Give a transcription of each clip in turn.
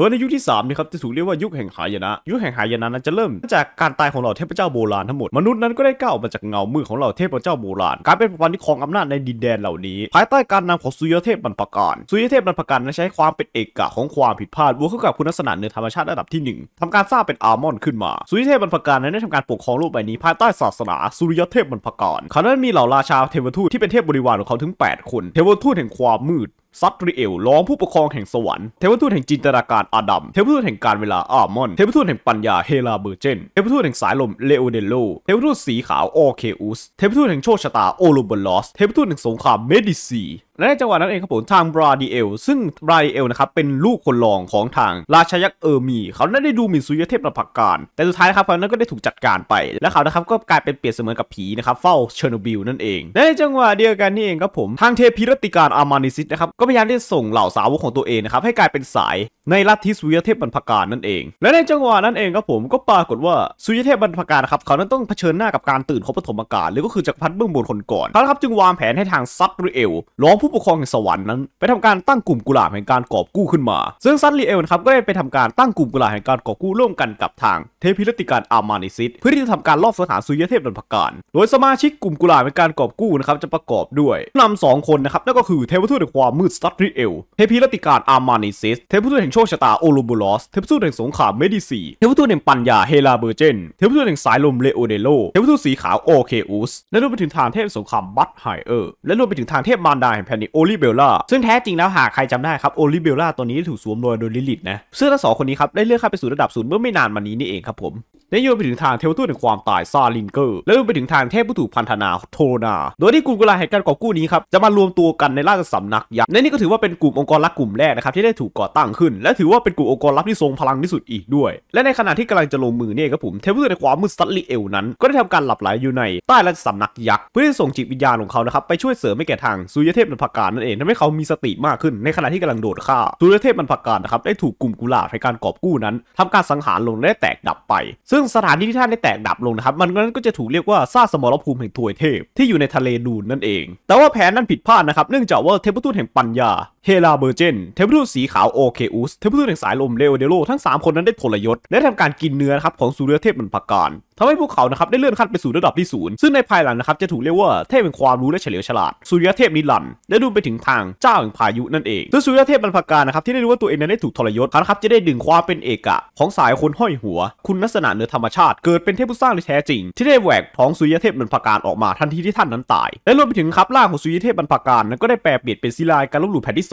โดยในยุคที่3นะครับจะถูกเรียกว่ายุคแห่งหายนะ ยุคแห่งหายนะนั้นจะเริ่มจากการตายของเหล่าเทพเจ้าโบราณทั้งหมดมนุษย์นั้นก็ได้ก้าวมาจากเงามืดของเหล่าเทพเจ้าโบราณกลายเป็นประวันที่ครองอำนาจในดินแดนเหล่านี้ ภายใต้การนำของสุยเทพบรรพการสุยเทพบรรพการนั้นใช้ความเป็นเอกะของความผิดพลาดบวกเข้ากับคุณลักษณะเนื้อธรรมชาติระดับที่1ทำการสร้างเป็นอาร์มอน ขึ้นมาสุยเทพบรรพการนั้นได้ทำการปกครองโลกใบนี้ภายใต้ศาสนาสุยเทพบรรพการเขานั้นมีเหล่าราชาเทวทูตที่เป็นเทพบริวารของเขาถึง 8 คน เทวทูตแห่งความมืดซัตริเอลรองผู้ปกครองแห่งสวรรค์ เทพทูตแห่งจินตนาการอาดัม เทพทูตแห่งการเวลาอามอน เทพทูตแห่งปัญญาเฮลาเบอร์เจน เทพทูตแห่งสายลมเลโอเดโล เทพทูตสีขาวโอเคอุส เทพทูตแห่งโชคชะตาโอลูบลอสเทพทูตแห่งสงครามเมดิซี และในจังหวะนั้นเองครับผมทางบราดิเอลซึ่งบราดิเอลนะครับเป็นลูกคนรองของทางราชยักษ์เออร์มีเขาได้ดูหมิ่นสุยเทพประพักการ แต่สุดท้ายครับเขานั้นก็ได้ถูกจัดการไปและเขานะครับก็กลายเป็นเปรียบเสมือนกับผีนะครับเฝ้าเชอร์โนบิลนั่นเองและในจังหวะเดียวกันนี่เองครับผมทางเทพิรติการอามานิซิสนะครับก็พยายามที่จะส่งเหล่าสาวกของตัวเองนะครับให้กลายเป็นสายในลัทธิสุยเทพบรรพการนั่นเอง และในจังหวะนั้นเองครับผมก็ปรากฏว่าสุยเทพบรรพการครับเขานั้นต้องเผชิญหน้ากับการตื่นของปฐมกาลหรือก็คือจักรพรรดิเบื้องบนคนก่อนเขาครับจึงวางแผนให้ทางซัตริเอลร้องผู้ปกครองแห่งสวรรค์นั้นไปทำการตั้งกลุ่มกุหลาบแห่งการกอบกู้ขึ้นมาซึ่งซัตริเอลครับก็ได้ไปทำการตั้งกลุ่มกุหลาบแห่งการกอบกู้ร่วมกันกับทาง เทพิรติการอามานิซิตเพื่อที่จะทำการลอบสังหารสุยเทพบรรพการโดยสมาชิกกลุ่มกุหลาบแห่งการกอบกู้นะครับจะประกอบด้วยนำ2คนนะครับนั่นก็คือเทวทูตแห่งความมืสตัตริเอล เทพีรติการอามานิซิสเทพทูตแห่งโชคชะตา โอลูบูลอส เทพทูตแห่งสงขามเมดิซี เทพทูตแห่งปัญญา เฮลาเบอร์เจน เทพทูตแห่งสายลมเลโอเดโล เทพทูตสีขาว โอเคอุส และรวมไปถึงทางเทพสงขาบัตไฮเออร์และรวมไปถึงทางเทพมารดาแห่งแพนิโอลิเบลล่าซึ่งแท้จริงแล้วหากใครจำได้ครับ โอลิเบลล่าตัวนี้ถูกสวมรอยโดยลิลิตนะเสื้อทั้งสองคนนี้ครับได้เลื่อนขั้นไปสู่ระดับศูนย์เมื่อไม่นานมานี้นี่เองครับผมและโยนไปถึงทางเทวทูตแห่งความตายซาลินเกอร์และรวมไปถึงทางเทพผู้ถูกพันธนาโทนาโดยที่กลุ่มกุลาแห่งการก่อกู้นี้ครับจะมารวมตัวกันในราชสำนักยักษ์ในนี้ก็ถือว่าเป็นกลุ่มองค์กรลับกลุ่มแรกนะครับที่ได้ถูกก่อตั้งขึ้นและถือว่าเป็นกลุ่มองค์กรลับที่ทรงพลังที่สุดอีกด้วย และในขณะที่กำลังจะลงมือเนี่ยครับผมเทพผู้ในความมืดซัตลิเอลนั้นก็ได้ทำการหลับไหลอยู่ในใต้ราชสำนักยักษ์เพื่อที่ส่งจิตวิญญาณของเขานะครับไปช่วยเสริมให้แก่ทางสุยเทพนพการนั่นเองทำให้เขามีสติมากขึ้นในขณะที่กำลังโดดฆ่าสุยเทพนพการนะครับได้ถูกกลุ่มกุลาแห่งการกอบกู้นั้นทำการสังหารลงและแตกดับไปซึซึ่งสถานที่ที่ท่านได้แตกดับลงนะครับ มันนั้นก็จะถูกเรียกว่าซากสมรภูมิแห่งทวยเทพที่อยู่ในทะเลดูนนั่นเอง แต่ว่าแผนนั้นผิดพลาดนะครับ เนื่องจากว่าเทพทูตแห่งปัญญาเฮลาเบอร์เจนเทพทูตสีขาวโอเคอุสเทพทูตแห่งสายลมเลโอเดโลทั้ง 3 คนนั้นได้ทรยศ และทำการกินเนื้อครับ ของสุริยเทพบรรพการทำให้พวกเขานะครับได้เลื่อนขั้นไปสู่ระดับที่ศูนย์ซึ่งในภายหลังนะครับจะถูกเรียกว่าเทพแห่งความรู้และเฉลียวฉลาด สุริยเทพนิลันและดูไปถึงทางเจ้าแห่งพายุนั่นเองซึ่งสุริยเทพบรรพการนะครับที่ได้รู้ว่าตัวเองนั้นได้ถูกทรยศขาครับจะได้ดึงความเป็นเอกะของสายคนห้อยหัว คุณลักษณะเนธรรมชาติเกิดเป็นเทพผู้สร้างในแท้จริงที่ได้แหวกท้องสุยเทพบรรพการออกมาทันทีที่ท่านนั้นตาย และรวมไปถึงครับล่างของสุยเทพบรรพการนั้นก็ได้แปลเปลี่ยนเป็นศิลายการลบหลู่แผ่นที่ 2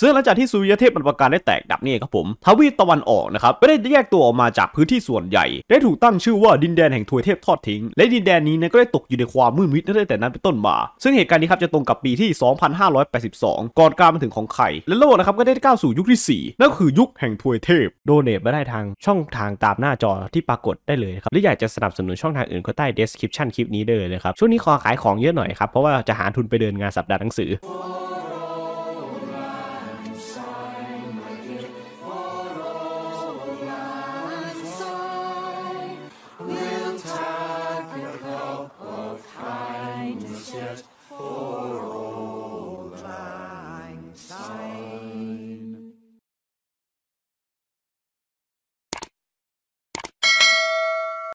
ซึ่งหลังจากที่สุริยเทพบรรพการได้แตกดับนี่ครับผม ทวีตตะวันออกนะครับม่ได้แยกตัวออกมาจากพื้นที่ส่วนใหญ่ ได้ถูกตั้งชื่อว่าดินแดนแห่งทวยเทพทอดทิ้งและดินแดนนี้นะก็ได้ตกอยู่ในความมืดมิดตั้งแต่นั้นเป็นต้นมา ซึ่งเหตุการณ์นี้ครับจะตรงกับปีที่ 2582 ก่อนการมาถึงของไข่และโลกนะครับก็ได้ก้าวสู่ยุคที่4นั่นคือยุคแห่งทวยเทพโดเนทมาได้ทางช่องทางตามหน้าจอที่ปรากฏได้เลยครับหรืออยากจะสนับสนุนช่องทางอื่นก็ใต้ description คลิปนี้ได้เลยครับช่วงนี้ขอขายของเยอะหน่อยครับเพราะว่าจะหาทุนไปเดินงานสัปดาห์หนังสือ